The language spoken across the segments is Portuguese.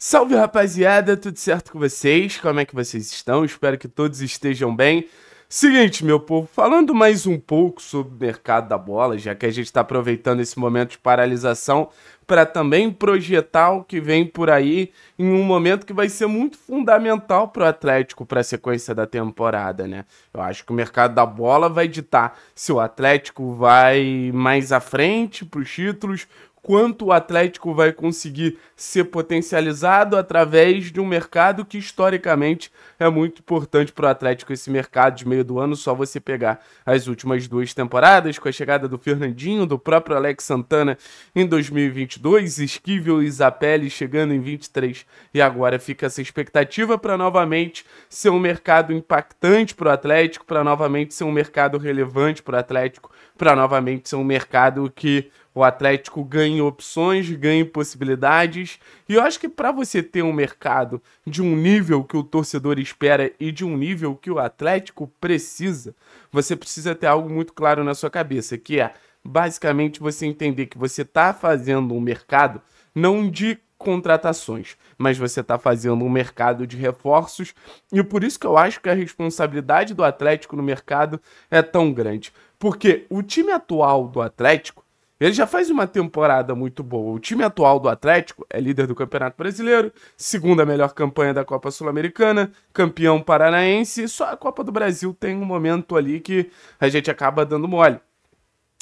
Salve rapaziada, tudo certo com vocês? Como é que vocês estão? Espero que todos estejam bem. Seguinte, meu povo, falando mais um pouco sobre o mercado da bola, já que a gente está aproveitando esse momento de paralisação para também projetar o que vem por aí em um momento que vai ser muito fundamental para o Atlético para a sequência da temporada, né? Eu acho que o mercado da bola vai ditar se o Atlético vai mais à frente para os títulos quanto o Atlético vai conseguir ser potencializado através de um mercado que historicamente é muito importante para o Atlético esse mercado de meio do ano, só você pegar as últimas duas temporadas com a chegada do Fernandinho, do próprio Alex Santana em 2022, Esquivel e Zapelli chegando em 23 e agora fica essa expectativa para novamente ser um mercado impactante para o Atlético, para novamente ser um mercado relevante para o Atlético, para novamente ser um mercado que o Atlético ganha opções, ganha possibilidades. E eu acho que para você ter um mercado de um nível que o torcedor espera e de um nível que o Atlético precisa, você precisa ter algo muito claro na sua cabeça, que é basicamente você entender que você está fazendo um mercado não de contratações, mas você está fazendo um mercado de reforços e por isso que eu acho que a responsabilidade do Atlético no mercado é tão grande, porque o time atual do Atlético ele já faz uma temporada muito boa. O time atual do Atlético é líder do Campeonato Brasileiro, segunda melhor campanha da Copa Sul-Americana, campeão paranaense. Só a Copa do Brasil tem um momento ali que a gente acaba dando mole.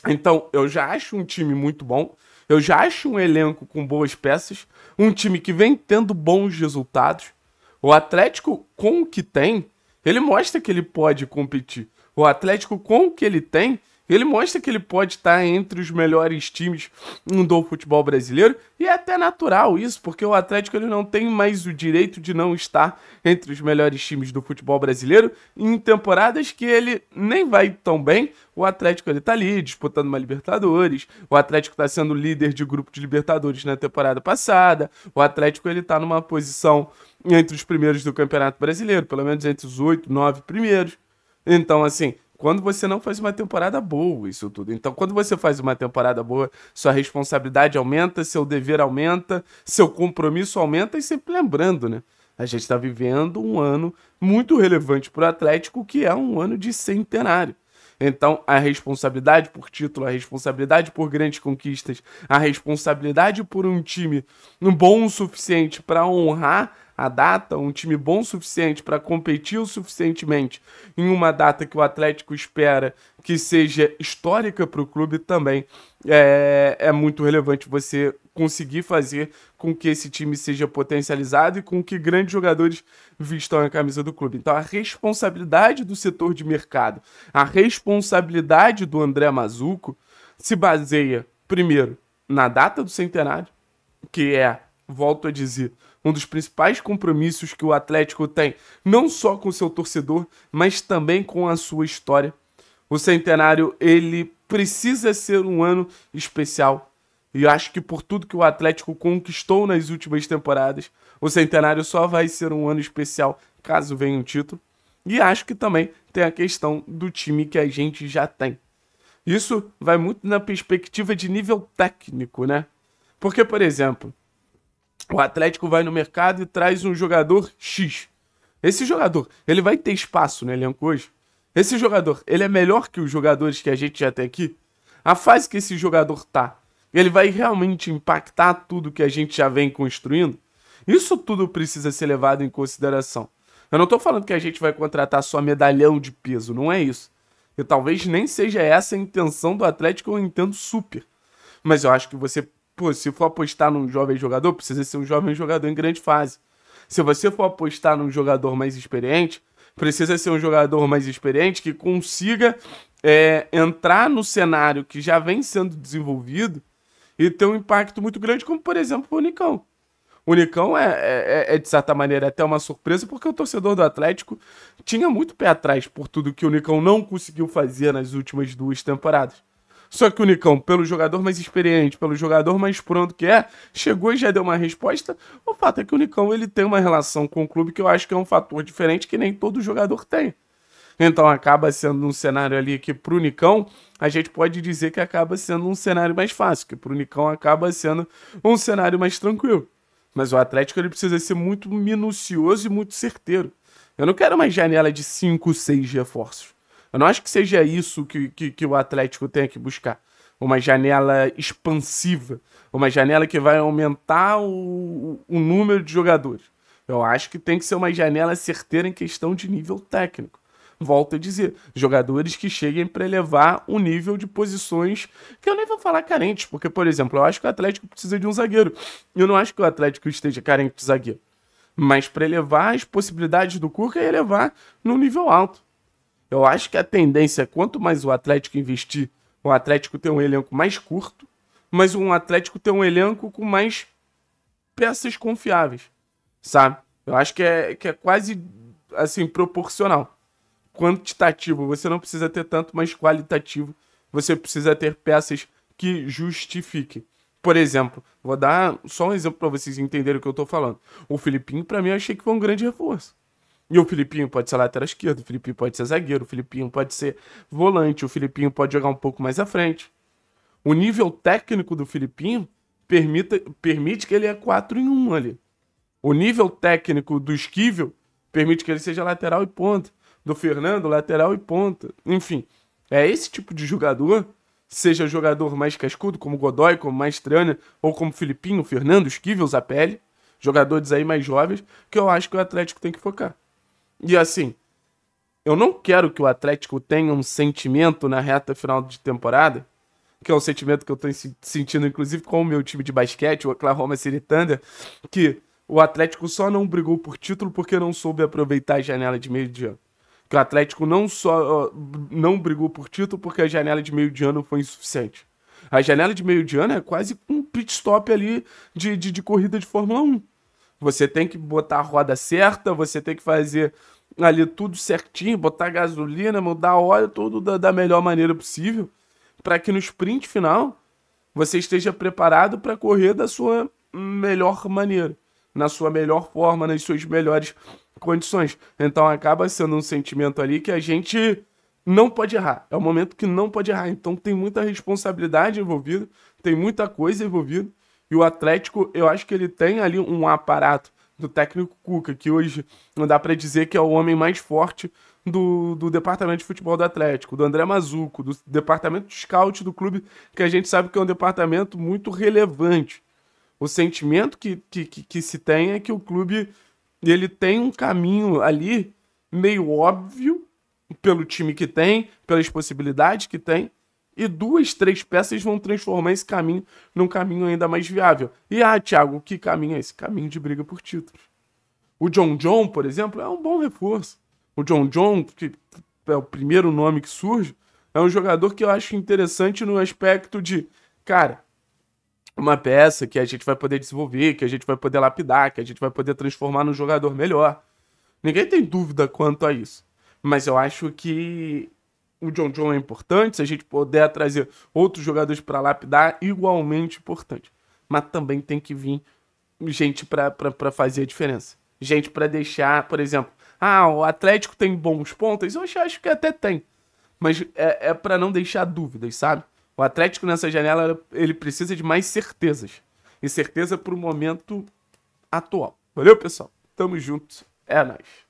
Então, eu já acho um time muito bom. Eu já acho um elenco com boas peças, um time que vem tendo bons resultados. O Atlético, com o que tem, ele mostra que ele pode competir. O Atlético, com o que ele tem, ele mostra que ele pode estar entre os melhores times do futebol brasileiro e é até natural isso, porque o Atlético ele não tem mais o direito de não estar entre os melhores times do futebol brasileiro em temporadas que ele nem vai tão bem. O Atlético ele tá ali disputando uma Libertadores, o Atlético está sendo líder de grupo de Libertadores na temporada passada. O Atlético ele tá numa posição entre os primeiros do Campeonato Brasileiro, pelo menos entre os oito, nove primeiros. Então, assim, quando você não faz uma temporada boa, isso tudo. Então, quando você faz uma temporada boa, sua responsabilidade aumenta, seu dever aumenta, seu compromisso aumenta, e sempre lembrando, né? A gente está vivendo um ano muito relevante para o Atlético, que é um ano de centenário. Então, a responsabilidade por título, a responsabilidade por grandes conquistas, a responsabilidade por um time bom o suficiente para honrar a data, um time bom o suficiente para competir o suficientemente em uma data que o Atlético espera que seja histórica para o clube também é, é muito relevante você conseguir fazer com que esse time seja potencializado e com que grandes jogadores vistam a camisa do clube. Então, a responsabilidade do setor de mercado, a responsabilidade do André Mazuco se baseia, primeiro, na data do centenário, que é, volto a dizer, um dos principais compromissos que o Atlético tem, não só com seu torcedor, mas também com a sua história. O centenário ele precisa ser um ano especial. E acho que por tudo que o Atlético conquistou nas últimas temporadas, o centenário só vai ser um ano especial caso venha um título. E acho que também tem a questão do time que a gente já tem. Isso vai muito na perspectiva de nível técnico, né? Porque, por exemplo, o Atlético vai no mercado e traz um jogador X. Esse jogador, ele vai ter espaço no elenco hoje? Esse jogador, ele é melhor que os jogadores que a gente já tem aqui? A fase que esse jogador tá, ele vai realmente impactar tudo que a gente já vem construindo? Isso tudo precisa ser levado em consideração. Eu não tô falando que a gente vai contratar só medalhão de peso, não é isso. E talvez nem seja essa a intenção do Atlético, eu entendo super. Mas eu acho que você pô, se for apostar num jovem jogador, precisa ser um jovem jogador em grande fase. Se você for apostar num jogador mais experiente, precisa ser um jogador mais experiente que consiga é, entrar no cenário que já vem sendo desenvolvido e ter um impacto muito grande, como por exemplo o Unicão. O Unicão é, é, é, é, de certa maneira até uma surpresa, porque o torcedor do Atlético tinha muito pé atrás por tudo que o Unicão não conseguiu fazer nas últimas duas temporadas. Só que o Nicão, pelo jogador mais experiente, pelo jogador mais pronto que é, chegou e já deu uma resposta. O fato é que o Nicão ele tem uma relação com o clube que eu acho que é um fator diferente que nem todo jogador tem. Então acaba sendo um cenário ali que pro Nicão a gente pode dizer que acaba sendo um cenário mais fácil, que pro Nicão acaba sendo um cenário mais tranquilo. Mas o Atlético ele precisa ser muito minucioso e muito certeiro. Eu não quero mais janela de 5, 6 reforços. Eu não acho que seja isso que, que, que o Atlético tenha que buscar. Uma janela expansiva, uma janela que vai aumentar o, o número de jogadores. Eu acho que tem que ser uma janela certeira em questão de nível técnico volto a dizer, jogadores que cheguem para elevar o nível de posições que eu nem vou falar carentes, porque, por exemplo, eu acho que o Atlético precisa de um zagueiro. Eu não acho que o Atlético esteja carente de zagueiro. Mas para elevar as possibilidades do Cuca e é elevar no nível alto. Eu acho que a tendência é quanto mais o Atlético investir, o Atlético ter um elenco mais curto, mas um Atlético ter um elenco com mais peças confiáveis, sabe? Eu acho que é, que é quase assim proporcional. Quantitativo você não precisa ter tanto, mas qualitativo você precisa ter peças que justifiquem. Por exemplo, vou dar só um exemplo para vocês entenderem o que eu tô falando. O Filipinho, para mim, eu achei que foi um grande reforço. E o Filipinho pode ser lateral esquerdo, o Filipinho pode ser zagueiro, o Filipinho pode ser volante, o Filipinho pode jogar um pouco mais à frente. O nível técnico do Filipinho permita, permite que ele é 4 em 1 ali. O nível técnico do Esquivel permite que ele seja lateral e ponta. Do Fernando, lateral e ponta. Enfim, é esse tipo de jogador, seja jogador mais cascudo, como Godoy, como Maestrana, ou como Filipinho, Fernando, Esquivel, Zapelli, jogadores aí mais jovens, que eu acho que o Atlético tem que focar. E assim, eu não quero que o Atlético tenha um sentimento na reta final de temporada, que é um sentimento que eu estou sentindo inclusive com o meu time de basquete, o Oklahoma City Thunder, que o Atlético só não brigou por título porque não soube aproveitar a janela de meio de ano. Que o Atlético não só não brigou por título porque a janela de meio de ano foi insuficiente. A janela de meio de ano é quase um pit stop ali de, de, de corrida de Fórmula 1. Você tem que botar a roda certa, você tem que fazer ali tudo certinho, botar gasolina, mudar óleo, tudo da, da melhor maneira possível, para que no sprint final você esteja preparado para correr da sua melhor maneira, na sua melhor forma, nas suas melhores condições. Então acaba sendo um sentimento ali que a gente não pode errar. É o momento que não pode errar. Então tem muita responsabilidade envolvida, tem muita coisa envolvida. E o Atlético, eu acho que ele tem ali um aparato do técnico Cuca, que hoje não dá para dizer que é o homem mais forte do, do departamento de futebol do Atlético, do André Mazuco, do departamento de scout do clube, que a gente sabe que é um departamento muito relevante. O sentimento que, que, que, que se tem é que o clube ele tem um caminho ali meio óbvio pelo time que tem, pelas possibilidades que tem, e duas, três peças vão transformar esse caminho num caminho ainda mais viável. E ah, Thiago, que caminho é esse? Caminho de briga por títulos. O John John, por exemplo, é um bom reforço. O John John, que é o primeiro nome que surge, é um jogador que eu acho interessante no aspecto de, cara, uma peça que a gente vai poder desenvolver, que a gente vai poder lapidar, que a gente vai poder transformar num jogador melhor. Ninguém tem dúvida quanto a isso. Mas eu acho que o John John é importante, se a gente puder trazer outros jogadores para lapidar, igualmente importante. Mas também tem que vir gente para fazer a diferença. Gente para deixar, por exemplo, ah, o Atlético tem bons pontos eu acho que até tem. Mas é, é para não deixar dúvidas, sabe? O Atlético nessa janela ele precisa de mais certezas. E certeza para o momento atual. Valeu, pessoal? Tamo junto. É nóis.